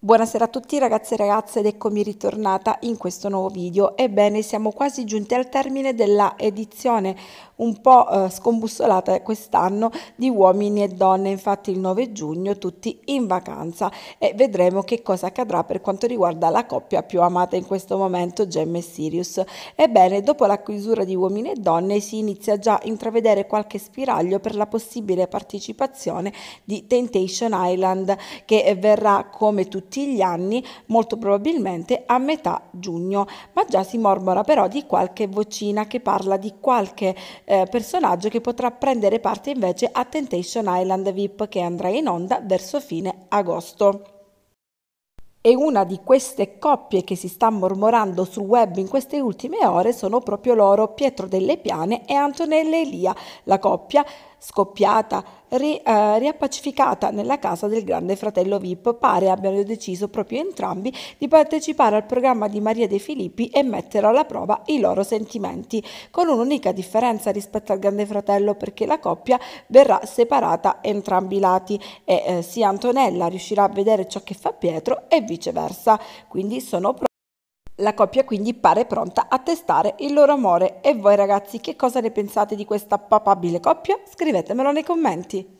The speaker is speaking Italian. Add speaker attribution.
Speaker 1: Buonasera a tutti ragazzi e ragazze ed eccomi ritornata in questo nuovo video. Ebbene siamo quasi giunti al termine della edizione un po' eh, scombussolata quest'anno di uomini e donne, infatti il 9 giugno tutti in vacanza e vedremo che cosa accadrà per quanto riguarda la coppia più amata in questo momento, Gemma e Sirius. Ebbene dopo la chiusura di uomini e donne si inizia già a intravedere qualche spiraglio per la possibile partecipazione di Temptation Island che verrà come tutti tutti gli anni, molto probabilmente a metà giugno, ma già si mormora però di qualche vocina che parla di qualche eh, personaggio che potrà prendere parte invece a Temptation Island VIP che andrà in onda verso fine agosto. E una di queste coppie che si sta mormorando sul web in queste ultime ore sono proprio loro, Pietro Delle Piane e Antonella Elia, la coppia scoppiata, ri, eh, riappacificata nella casa del grande fratello VIP, pare abbiano deciso proprio entrambi di partecipare al programma di Maria De Filippi e mettere alla prova i loro sentimenti, con un'unica differenza rispetto al grande fratello perché la coppia verrà separata entrambi i lati e eh, sia Antonella riuscirà a vedere ciò che fa Pietro e viceversa. Quindi sono pronti la coppia quindi pare pronta a testare il loro amore. E voi ragazzi che cosa ne pensate di questa papabile coppia? Scrivetemelo nei commenti.